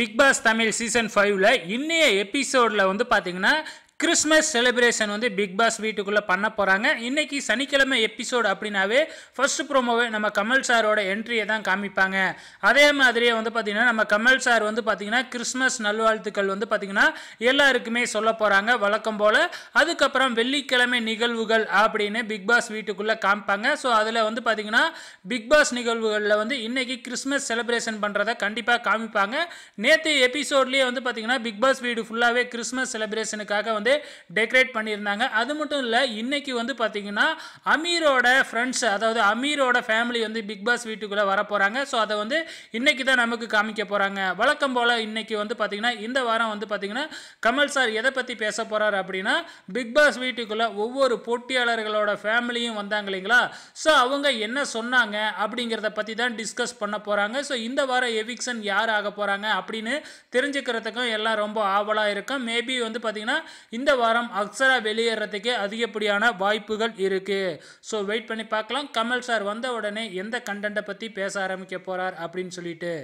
big pass Tamil season ஃபைவ்ல இன்னைய எபிசோட்ல வந்து பார்த்தீங்கன்னா கிறிஸ்மஸ் செலிப்ரேஷன் வந்து பிக் பாஸ் வீட்டுக்குள்ளே பண்ண போகிறாங்க இன்றைக்கி சனிக்கிழமை எபிசோடு அப்படின்னாவே ஃபர்ஸ்ட் ப்ரோமோவே நம்ம கமல் சாரோட என்ட்ரியை தான் காமிப்பாங்க அதே மாதிரியே வந்து பார்த்திங்கன்னா நம்ம கமல் சார் வந்து பார்த்திங்கன்னா கிறிஸ்மஸ் நல்வாழ்த்துக்கள் வந்து பார்த்திங்கன்னா எல்லாருக்குமே சொல்ல போகிறாங்க வழக்கம் போல் அதுக்கப்புறம் வெள்ளிக்கிழமை நிகழ்வுகள் அப்படின்னு பிக் பாஸ் வீட்டுக்குள்ளே காமிப்பாங்க ஸோ அதில் வந்து பார்த்திங்கன்னா பிக் பாஸ் நிகழ்வுகளில் வந்து இன்றைக்கி கிறிஸ்மஸ் செலிப்ரேஷன் பண்ணுறதை கண்டிப்பாக காமிப்பாங்க நேற்று எபிசோட்லேயே வந்து பார்த்திங்கன்னா பிக் பாஸ் வீடு ஃபுல்லாகவே கிறிஸ்மஸ் செலிப்ரேஷனுக்காக வந்து வந்து டெக்கரேட் பண்ணியிருந்தாங்க அது மட்டும் இல்லை இன்னைக்கு வந்து பார்த்தீங்கன்னா அமீரோட ஃப்ரெண்ட்ஸ் அதாவது அமீரோட ஃபேமிலி வந்து பிக் பாஸ் வீட்டுக்குள்ளே வரப்போகிறாங்க ஸோ அதை வந்து இன்றைக்கி தான் நமக்கு காமிக்க போகிறாங்க வழக்கம் போல் இன்றைக்கி வந்து பார்த்தீங்கன்னா இந்த வாரம் வந்து பார்த்தீங்கன்னா கமல் சார் எதை பற்றி பேச போகிறார் அப்படின்னா பிக் பாஸ் வீட்டுக்குள்ளே ஒவ்வொரு போட்டியாளர்களோட ஃபேமிலியும் வந்தாங்க இல்லைங்களா ஸோ அவங்க என்ன சொன்னாங்க அப்படிங்கிறத பற்றி தான் டிஸ்கஸ் பண்ண போகிறாங்க ஸோ இந்த வாரம் எவிக்ஷன் யார் ஆக போகிறாங்க அப்படின்னு தெரிஞ்சுக்கிறதுக்கும் எல்லாம் ரொம்ப ஆவலாக இருக்கும் மேபி வந்து பார்த்தீங்கன்னா இந்த வாரம் அக்ஸரா வெளியேறதுக்கு அதிகப்படியான வாய்ப்புகள் இருக்குது ஸோ வெயிட் பண்ணி பார்க்கலாம் கமல் சார் வந்த உடனே எந்த கண்டென்ட்டை பற்றி பேச ஆரம்பிக்க போகிறார் அப்படின்னு சொல்லிட்டு